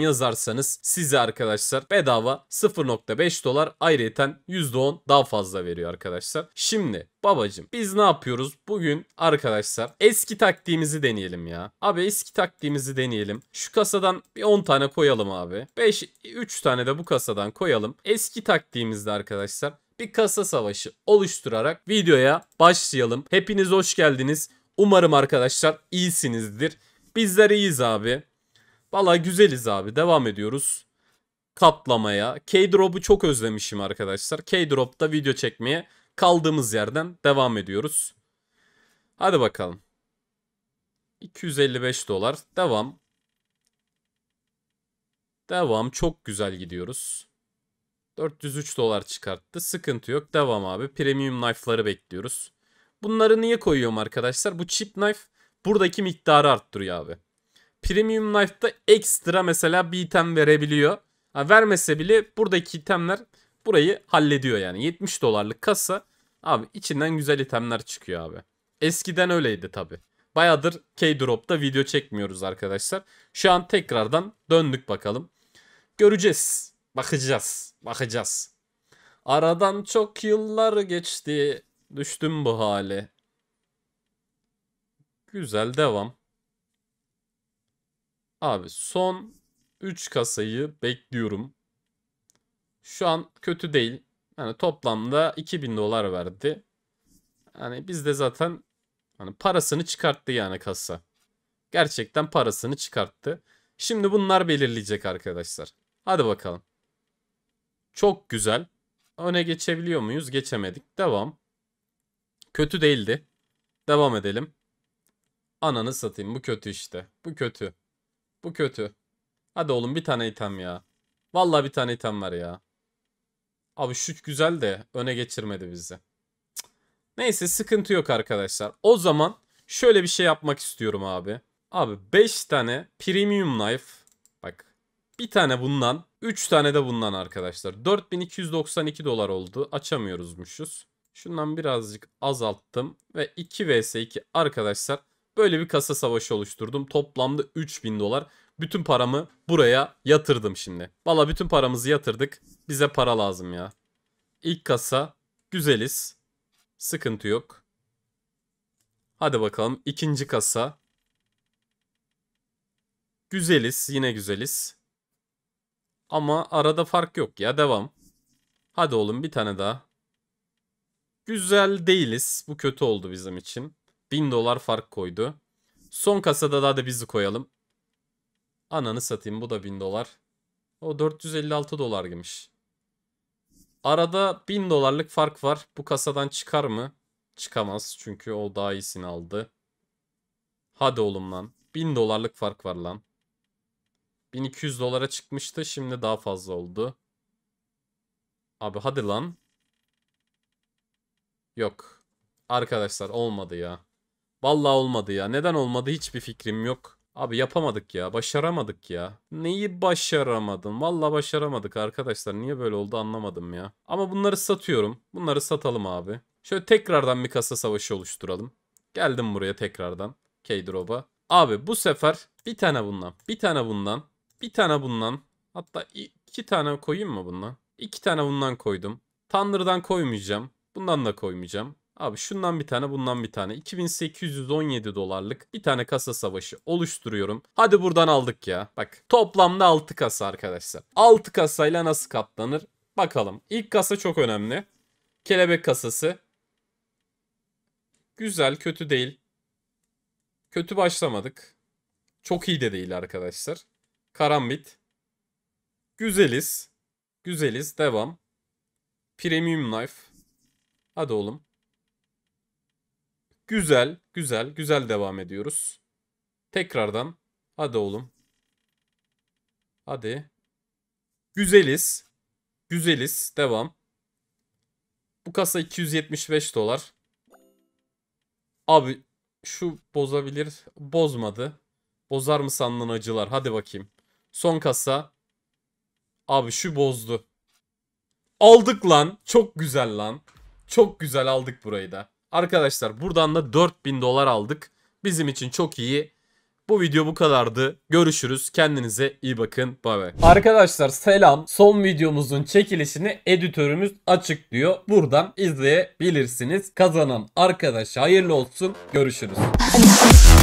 yazarsanız size arkadaşlar bedava 0.5 dolar ayrıyeten %10 daha fazla veriyor arkadaşlar. Şimdi babacım biz ne yapıyoruz? Bugün arkadaşlar eski taktiğimizi deneyelim ya. Abi eski taktiğimizi deneyelim. Şu kasadan bir 10 tane koyalım abi. 5 3 tane de bu kasadan koyalım. Eski taktiğimizde arkadaşlar bir kasa savaşı oluşturarak videoya başlayalım. Hepiniz hoş geldiniz. Umarım arkadaşlar iyisinizdir. Bizler iyiyiz abi. Valla güzeliz abi. Devam ediyoruz. Katlamaya. K-Drop'u çok özlemişim arkadaşlar. K-Drop'ta video çekmeye kaldığımız yerden devam ediyoruz. Hadi bakalım. 255 dolar. Devam. Devam. Çok güzel gidiyoruz. 403 dolar çıkarttı. Sıkıntı yok. Devam abi. Premium knife'ları bekliyoruz. Bunları niye koyuyorum arkadaşlar? Bu cheap knife buradaki miktarı arttırıyor abi. Premium Life'da ekstra mesela bir item verebiliyor. Ha, vermese bile buradaki itemler burayı hallediyor yani. 70 dolarlık kasa abi içinden güzel itemler çıkıyor abi. Eskiden öyleydi tabi. Bayadır K-Drop'ta video çekmiyoruz arkadaşlar. Şu an tekrardan döndük bakalım. Göreceğiz. Bakacağız. Bakacağız. Aradan çok yıllar geçti. Düştüm bu hale. Güzel devam. Abi son 3 kasayı bekliyorum. Şu an kötü değil. Yani toplamda 2000 dolar verdi. Hani biz de zaten hani parasını çıkarttı yani kasa. Gerçekten parasını çıkarttı. Şimdi bunlar belirleyecek arkadaşlar. Hadi bakalım. Çok güzel. Öne geçebiliyor muyuz? Geçemedik. Devam. Kötü değildi. Devam edelim. Ananı satayım bu kötü işte. Bu kötü. Bu kötü. Hadi oğlum bir tane item ya. Vallahi bir tane item var ya. Abi şu güzel de öne geçirmedi bizi. Neyse sıkıntı yok arkadaşlar. O zaman şöyle bir şey yapmak istiyorum abi. Abi 5 tane premium knife. Bak bir tane bundan 3 tane de bundan arkadaşlar. 4292 dolar oldu. Açamıyoruzmuşuz. Şundan birazcık azalttım. Ve 2 vs 2 arkadaşlar Böyle bir kasa savaşı oluşturdum. Toplamda 3000 dolar. Bütün paramı buraya yatırdım şimdi. Valla bütün paramızı yatırdık. Bize para lazım ya. İlk kasa. Güzeliz. Sıkıntı yok. Hadi bakalım. ikinci kasa. Güzeliz. Yine güzeliz. Ama arada fark yok ya. Devam. Hadi oğlum bir tane daha. Güzel değiliz. Bu kötü oldu bizim için. 1000 dolar fark koydu. Son kasada daha da bizi koyalım. Ananı satayım bu da 1000 dolar. O 456 dolar girmiş. Arada 1000 dolarlık fark var. Bu kasadan çıkar mı? Çıkamaz çünkü o daha iyisini aldı. Hadi oğlum lan. 1000 dolarlık fark var lan. 1200 dolara çıkmıştı. Şimdi daha fazla oldu. Abi hadi lan. Yok. Arkadaşlar olmadı ya. Vallahi olmadı ya. Neden olmadı hiçbir fikrim yok. Abi yapamadık ya. Başaramadık ya. Neyi başaramadın? Vallahi başaramadık arkadaşlar. Niye böyle oldu anlamadım ya. Ama bunları satıyorum. Bunları satalım abi. Şöyle tekrardan bir kasa savaşı oluşturalım. Geldim buraya tekrardan. Keydrop'a. Abi bu sefer bir tane bundan. Bir tane bundan. Bir tane bundan. Hatta iki tane koyayım mı bundan? İki tane bundan koydum. Tanrıdan koymayacağım. Bundan da koymayacağım. Abi şundan bir tane bundan bir tane 2817 dolarlık bir tane kasa savaşı oluşturuyorum. Hadi buradan aldık ya. Bak toplamda 6 kasa arkadaşlar. 6 kasayla nasıl katlanır? Bakalım. İlk kasa çok önemli. Kelebek kasası. Güzel kötü değil. Kötü başlamadık. Çok iyi de değil arkadaşlar. Karambit. Güzeliz. Güzeliz. Devam. Premium Knife. Hadi oğlum. Güzel, güzel, güzel devam ediyoruz. Tekrardan. Hadi oğlum. Hadi. Güzeliz. Güzeliz. Devam. Bu kasa 275 dolar. Abi şu bozabilir. Bozmadı. Bozar mı sandın acılar? Hadi bakayım. Son kasa. Abi şu bozdu. Aldık lan. Çok güzel lan. Çok güzel aldık burayı da. Arkadaşlar buradan da 4000 dolar aldık. Bizim için çok iyi. Bu video bu kadardı. Görüşürüz. Kendinize iyi bakın. Bay bay. Arkadaşlar selam. Son videomuzun çekilişini editörümüz açıklıyor. Buradan izleyebilirsiniz. Kazanan arkadaşa hayırlı olsun. Görüşürüz.